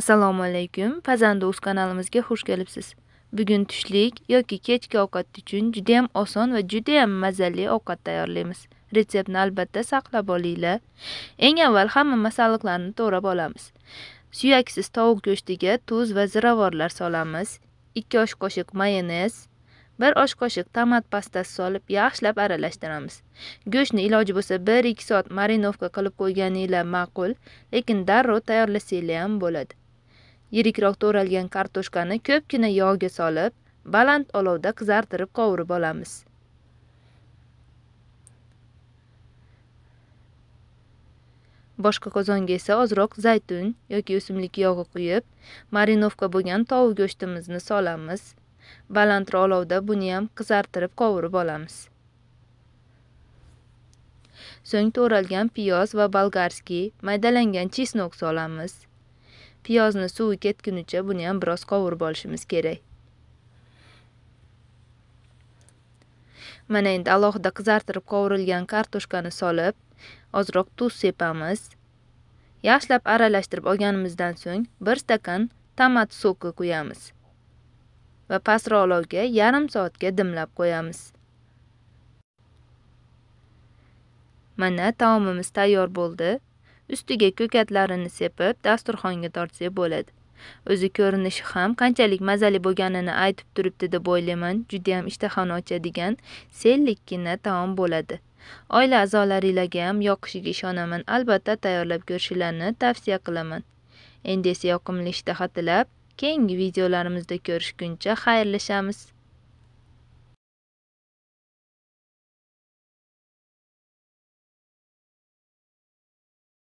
assalomu alaykum pazanda kanalimizga xush kelibsiz bugun tushlik yoki kechki ovqat uchun juda ham oson va juda ham mazali ovqat tayyorlaymiz retseptni albatta saqlab olinglar eng avval hamma masalliqlarni to'rab olamiz suyaksiz tovuq go'shtiga tuz va ziravorlar solamiz 2 osh qoshiq mayonez 1 osh qoshiq tomat pastasi solib yaxshilab aralashtiramiz go'shtni iloji bo'lsa 1-2 soat marinovka qilib qo'yganinglar ma'qul lekin darrov tayyorlasanglar ham bo'ladi yirikroq to'ralgan kartoshkani ko'pgina yog'ga solib baland olovda qizartirib qovurib olamiz boshqa qozonga esa ozroq zaytun yoki o'simlik yog'i quyib marinovka bo'lgan tovuq go'shtimizni solamiz balandro olovda buni ham qizartirib qovurib olamiz so'ng to'ralgan piyoz va bolgarskiy maydalangan chesnok solamiz piyozni suvi ketgunicha buni ham biroz qovurib olishimiz kerak mana endi alohida qizartirib qovurilgan kartoshkani solib ozroq tuz sepamiz yaxshilab aralashtirib olganimizdan so'ng bir stakan tomat soki quyamiz va pastroq olovga yarim soatga dimlab qo'yamiz mana taomimiz tayyor bo'ldi ustiga ko'katlarini sepib dasturxonga tortsa bo'ladi o'zi ko'rinishi ham qanchalik mazali bo'lganini aytib turibdi deb o'ylayman judayam ishtahani ochadigan sellikkina taom bo'ladi oila a'zolaringlarga ham yoqishiga ishonaman albatta tayyorlab ko'rishlarini tavsiya qilaman endi esa yoqimli ishtaha tilab keyingi videolarimizda ko'rishguncha xayrlashamiz